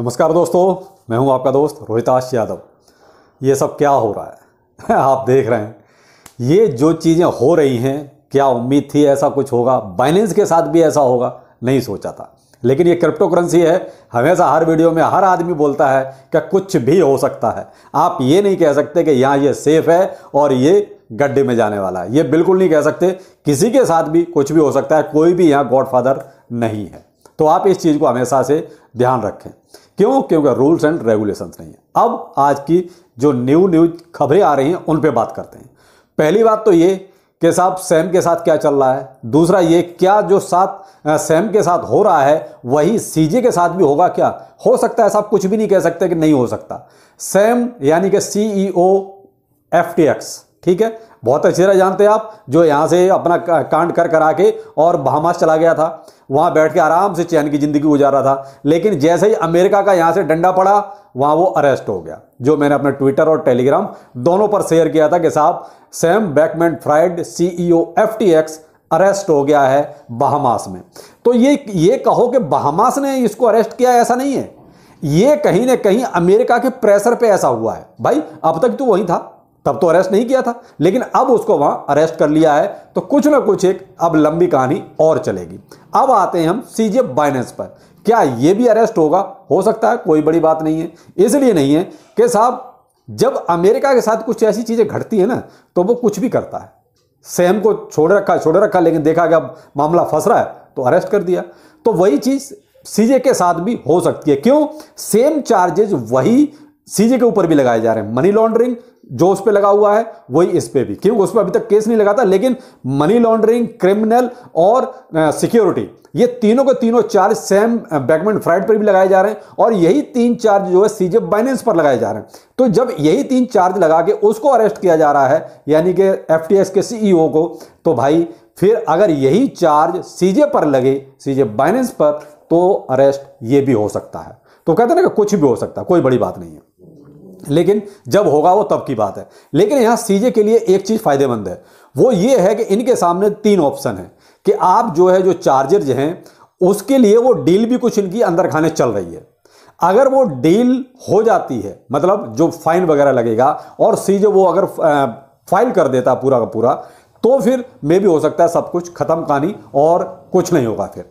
नमस्कार दोस्तों मैं हूं आपका दोस्त रोहिताश यादव ये सब क्या हो रहा है आप देख रहे हैं ये जो चीज़ें हो रही हैं क्या उम्मीद थी ऐसा कुछ होगा बाइनेंस के साथ भी ऐसा होगा नहीं सोचा था लेकिन ये क्रिप्टो करेंसी है हमेशा हर वीडियो में हर आदमी बोलता है कि कुछ भी हो सकता है आप ये नहीं कह सकते कि यहाँ ये सेफ है और ये गड्ढे में जाने वाला है ये बिल्कुल नहीं कह सकते किसी के साथ भी कुछ भी हो सकता है कोई भी यहाँ गॉडफादर नहीं है तो आप इस चीज़ को हमेशा से ध्यान रखें क्यों क्योंकि रूल्स एंड रेगुलेशंस नहीं है अब आज की जो न्यू न्यूज खबरें आ रही हैं उन पे बात करते हैं पहली बात तो ये कि साहब सैम के साथ क्या चल रहा है दूसरा ये क्या जो साथ सैम के साथ हो रहा है वही सीजे के साथ भी होगा क्या हो सकता है साहब कुछ भी नहीं कह सकते कि नहीं हो सकता सैम यानी कि सीईओ एफटीएक्स e ठीक है बहुत अच्छी तरह जानते हैं आप जो यहाँ से अपना कांड कर करा के और बहामास चला गया था वहाँ बैठ के आराम से चैन की ज़िंदगी गुजार रहा था लेकिन जैसे ही अमेरिका का यहाँ से डंडा पड़ा वहाँ वो अरेस्ट हो गया जो मैंने अपने ट्विटर और टेलीग्राम दोनों पर शेयर किया था कि साहब Sam Bankman Fried C E e arrest हो गया है बहामास में तो ये ये कहो कि बहामास ने इसको अरेस्ट किया ऐसा नहीं है ये कहीं ना कहीं अमेरिका के प्रेशर पे ऐसा हुआ है भाई अब तक तो वही था तब तो अरेस्ट नहीं किया था लेकिन अब उसको वहां अरेस्ट कर लिया है तो कुछ ना कुछ एक अब लंबी कहानी और चलेगी अब आते हैं हम सीजे बाइनेंस पर क्या यह भी अरेस्ट होगा हो सकता है कोई बड़ी बात नहीं है इसलिए नहीं है कि साहब जब अमेरिका के साथ कुछ ऐसी चीज़ें घटती है ना तो वो कुछ भी करता है सेम को छोड़ रखा छोड़ रखा लेकिन देखा गया अब मामला फंस रहा है तो अरेस्ट कर दिया तो वही चीज़ सीजे के साथ भी हो सकती है क्यों सेम चार्जेज वही सीजे के ऊपर भी लगाए जा रहे हैं मनी लॉन्ड्रिंग जो उस पर लगा हुआ है वही इस पर भी क्योंकि उस पर अभी तक केस नहीं लगा था लेकिन मनी लॉन्ड्रिंग क्रिमिनल और सिक्योरिटी ये तीनों के तीनों चार्ज सेम बैकमेंट फ्राइड पर भी लगाए जा रहे हैं और यही तीन चार्ज जो है सीजे बाइनेंस पर लगाए जा रहे हैं तो जब यही तीन चार्ज लगा के उसको अरेस्ट किया जा रहा है यानी कि एफ के सीईओ e को तो भाई फिर अगर यही चार्ज सीजे पर लगे सीजे बाइनेंस पर तो अरेस्ट ये भी हो सकता है तो कहते ना कि कुछ भी हो सकता है कोई बड़ी बात नहीं है लेकिन जब होगा वो तब की बात है लेकिन यहाँ सीजे के लिए एक चीज़ फायदेमंद है वो ये है कि इनके सामने तीन ऑप्शन है कि आप जो है जो चार्जर जो हैं उसके लिए वो डील भी कुछ इनकी अंदर खाने चल रही है अगर वो डील हो जाती है मतलब जो फाइन वगैरह लगेगा और सीजे वो अगर फाइल कर देता पूरा का पूरा तो फिर मे भी हो सकता है सब कुछ खत्म कहानी और कुछ नहीं होगा फिर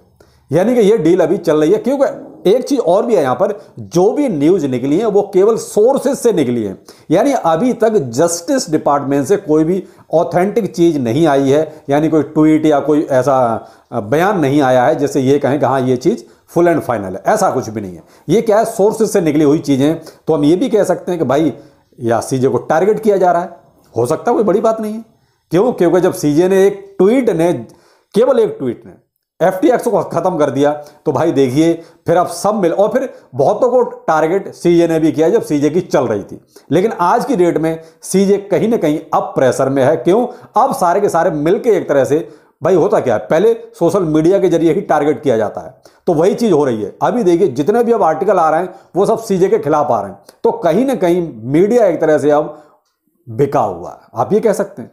यानी कि यह डील अभी चल रही है क्योंकि एक चीज और भी है यहां पर जो भी न्यूज निकली है वो केवल सोर्सेज से निकली है यानी अभी तक जस्टिस डिपार्टमेंट से कोई भी ऑथेंटिक चीज नहीं आई है यानी कोई ट्वीट या कोई ऐसा बयान नहीं आया है जैसे ये कहें कि हाँ ये चीज फुल एंड फाइनल है ऐसा कुछ भी नहीं है ये क्या है सोर्सेज से निकली हुई चीजें तो हम ये भी कह सकते हैं कि भाई या सीजे को टारगेट किया जा रहा है हो सकता है कोई बड़ी बात नहीं है क्यों क्योंकि जब सीजे ने एक ट्वीट ने केवल एक ट्वीट ने एफ को खत्म कर दिया तो भाई देखिए फिर आप सब मिल और फिर बहुतों को टारगेट सीजे ने भी किया जब सीजे की चल रही थी लेकिन आज की डेट में सीजे कहीं ना कहीं अब प्रेशर में है क्यों अब सारे के सारे मिलके एक तरह से भाई होता क्या है पहले सोशल मीडिया के जरिए ही टारगेट किया जाता है तो वही चीज़ हो रही है अभी देखिए जितने भी अब आर्टिकल आ रहे हैं वो सब सीजे के खिलाफ आ रहे हैं तो कहीं ना कहीं मीडिया एक तरह से अब बिका हुआ है आप ये कह सकते हैं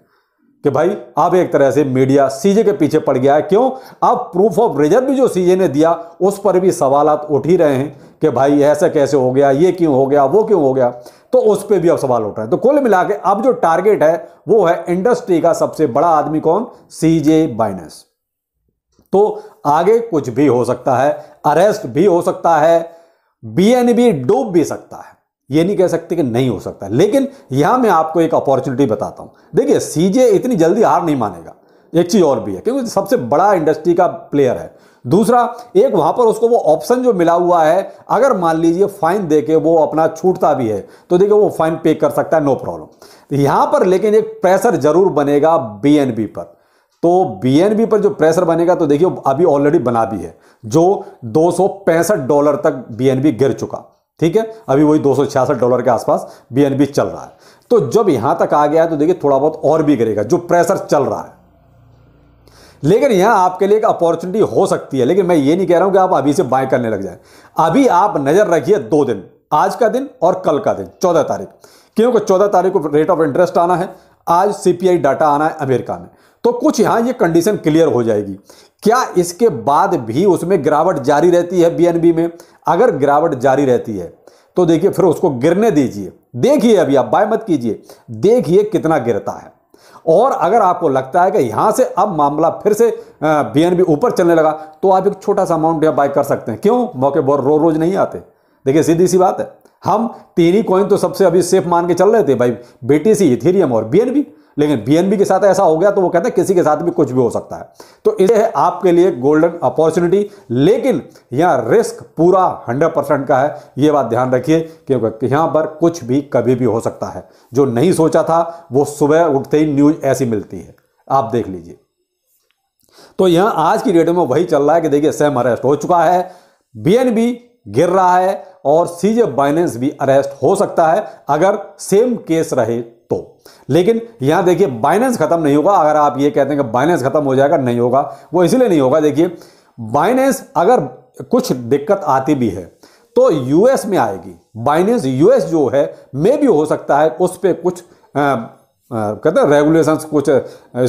कि भाई अब एक तरह से मीडिया सीजे के पीछे पड़ गया है क्यों अब प्रूफ ऑफ रिजर्व भी जो सीजे ने दिया उस पर भी सवाल उठ ही रहे हैं कि भाई ऐसा कैसे हो गया ये क्यों हो गया वो क्यों हो गया तो उस पर भी अब सवाल उठ रहे हैं तो कुल मिला के अब जो टारगेट है वो है इंडस्ट्री का सबसे बड़ा आदमी कौन सी जे तो आगे कुछ भी हो सकता है अरेस्ट भी हो सकता है बी डूब भी सकता है ये नहीं कह सकते कि नहीं हो सकता लेकिन यहां मैं आपको एक अपॉर्चुनिटी बताता हूं देखिए सीजे इतनी जल्दी हार नहीं मानेगा एक चीज़ और भी है क्योंकि सबसे बड़ा इंडस्ट्री का प्लेयर है दूसरा एक वहां पर उसको वो ऑप्शन जो मिला हुआ है अगर मान लीजिए फाइन दे के वो अपना छूटता भी है तो देखिए वो फाइन पे कर सकता है नो प्रॉब्लम यहां पर लेकिन एक प्रेशर जरूर बनेगा बीएनबी पर तो बीएनबी पर जो प्रेशर बनेगा तो देखिए अभी ऑलरेडी बना भी है जो दो डॉलर तक बीएनबी गिर चुका ठीक है अभी वही दो डॉलर के आसपास बी चल रहा है तो जब यहां तक आ गया है तो देखिए थोड़ा बहुत और भी गिरेगा जो प्रेशर चल रहा है लेकिन यहां आपके लिए एक अपॉर्चुनिटी हो सकती है लेकिन मैं ये नहीं कह रहा हूं कि आप अभी से बाय करने लग जाए अभी आप नजर रखिए दो दिन आज का दिन और कल का दिन चौदह तारीख क्योंकि चौदह तारीख को रेट ऑफ इंटरेस्ट आना है आज सीपीआई डाटा आना है अमेरिका में तो कुछ यहाँ ये कंडीशन क्लियर हो जाएगी क्या इसके बाद भी उसमें गिरावट जारी रहती है बीएनबी में अगर गिरावट जारी रहती है तो देखिए फिर उसको गिरने दीजिए देखिए अभी आप बाय मत कीजिए देखिए कितना गिरता है और अगर आपको लगता है कि यहां से अब मामला फिर से बीएनबी ऊपर चलने लगा तो आप एक छोटा सा अमाउंट बाय कर सकते हैं क्यों मौके बहुत रोज रोज नहीं आते देखिए सीधी सी बात है हम तीन ही कॉइन तो सबसे अभी सेफ मान के चल रहे थे भाई बीटीसी इथेरियम और बीएनबी लेकिन बीएनबी के साथ ऐसा हो गया तो वो कहते हैं किसी के साथ भी कुछ भी हो सकता है तो इसे है आपके लिए गोल्डन अपॉर्चुनिटी लेकिन यहां रिस्क पूरा 100 परसेंट का है ये बात ध्यान रखिए क्योंकि यहां पर कुछ भी कभी भी हो सकता है जो नहीं सोचा था वो सुबह उठते ही न्यूज ऐसी मिलती है आप देख लीजिए तो यहां आज की डेट में वही चल रहा है कि देखिए सेम अरेस्ट हो चुका है बीएनबी गिर रहा है और सीजे बाइनेंस भी अरेस्ट हो सकता है अगर सेम केस रहे तो लेकिन यहां देखिए बाइनेंस खत्म नहीं होगा अगर आप ये कहते हैं कि बाइनेंस खत्म हो जाएगा नहीं होगा वो इसलिए नहीं होगा देखिए बाइनेंस अगर कुछ दिक्कत आती भी है तो यूएस में आएगी बाइनेंस यूएस जो है मे भी हो सकता है उस पर कुछ कहते हैं रेगुलेशन कुछ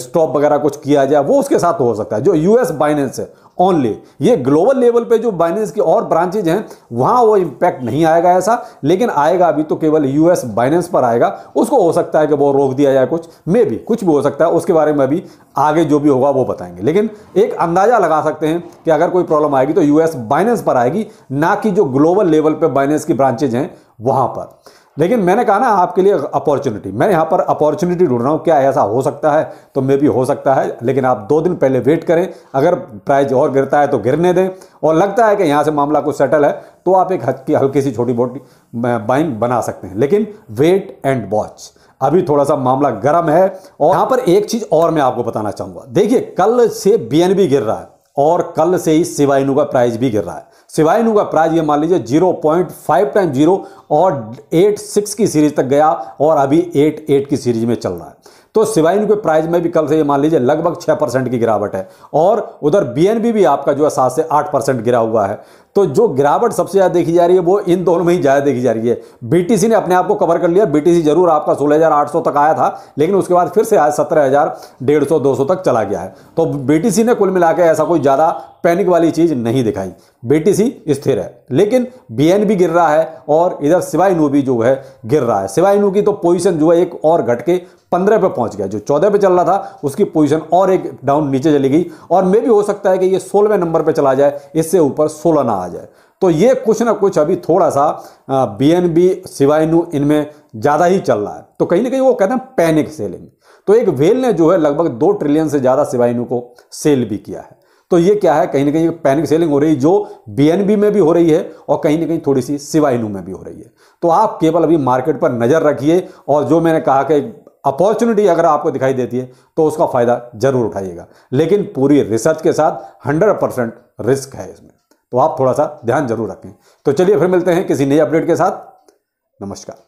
स्टॉप वगैरह कुछ किया जाए वो उसके साथ हो सकता है जो यूएस बाइनेंस है ओनली ये ग्लोबल लेवल पे जो बाइनेंस की और ब्रांचेज हैं वहाँ वो इम्पैक्ट नहीं आएगा ऐसा लेकिन आएगा अभी तो केवल यूएस बाइनेंस पर आएगा उसको हो सकता है कि वो रोक दिया जाए कुछ मे भी कुछ भी हो सकता है उसके बारे में अभी आगे जो भी होगा वो बताएंगे लेकिन एक अंदाज़ा लगा सकते हैं कि अगर कोई प्रॉब्लम आएगी तो यूएस बाइनेंस पर आएगी ना कि जो ग्लोबल लेवल पर बाइनेंस की ब्रांचेज हैं वहाँ पर लेकिन मैंने कहा ना आपके लिए अपॉर्चुनिटी मैं यहाँ पर अपॉर्चुनिटी ढूंढ रहा हूँ क्या ऐसा हो सकता है तो मे भी हो सकता है लेकिन आप दो दिन पहले वेट करें अगर प्राइज और गिरता है तो गिरने दें और लगता है कि यहाँ से मामला कुछ सेटल है तो आप एक हल्की हल्की सी छोटी मोटी बाइंग बना सकते हैं लेकिन वेट एंड वॉच अभी थोड़ा सा मामला गर्म है और यहाँ पर एक चीज़ और मैं आपको बताना चाहूँगा देखिए कल से बी गिर रहा है और कल से ही सिवाइनू का प्राइस भी गिर रहा है सिवाय का प्राइस ये मान लीजिए zero point five time zero और एट सिक्स की सीरीज तक गया और अभी एट एट की सीरीज में चल रहा है तो सिवाइन के प्राइस में भी कल से ये मान लीजिए लगभग छह परसेंट की गिरावट है और उधर बीएनबी भी आपका जो है सात से आठ परसेंट गिरा हुआ है तो जो गिरावट सबसे ज़्यादा देखी जा रही है वो इन दोनों में ही ज़्यादा देखी जा रही है बीटीसी ने अपने आप को कवर कर लिया बीटीसी जरूर आपका 16,800 तक आया था लेकिन उसके बाद फिर से आज हजार डेढ़ तक चला गया है तो बीटीसी ने कुल मिलाकर ऐसा कोई ज़्यादा पैनिक वाली चीज़ नहीं दिखाई बीटीसी स्थिर है लेकिन बीएनबी गिर रहा है और इधर सिवाइनू भी जो है गिर रहा है सिवाइनू की तो पोजिशन जो है एक और घट के पंद्रह पे पहुंच गया जो चौदह पे चल रहा था उसकी पोजीशन और एक डाउन नीचे चली गई और मे भी हो सकता है कि ये सोलहवें नंबर पे चला जाए इससे ऊपर सोलह ना आए आ जाए तो ये कुछ ना कुछ अभी थोड़ा सा बी एन बी सिवायनू इनमें ज़्यादा ही चल रहा है तो कहीं ना कहीं वो कहते हैं पैनिक सेलिंग तो एक वेल ने जो है लगभग दो ट्रिलियन से ज़्यादा सिवायनू को सेल भी किया है तो ये क्या है कहीं ना कहीं पैनिक सेलिंग हो रही जो बीएनबी में भी हो रही है और कहीं ना कहीं थोड़ी सी सिवाइनू में भी हो रही है तो आप केवल अभी मार्केट पर नज़र रखिए और जो मैंने कहा कि अपॉर्चुनिटी अगर आपको दिखाई देती है तो उसका फ़ायदा ज़रूर उठाइएगा लेकिन पूरी रिसर्च के साथ हंड्रेड परसेंट रिस्क है इसमें तो आप थोड़ा सा ध्यान जरूर रखें तो चलिए फिर मिलते हैं किसी नई अपडेट के साथ नमस्कार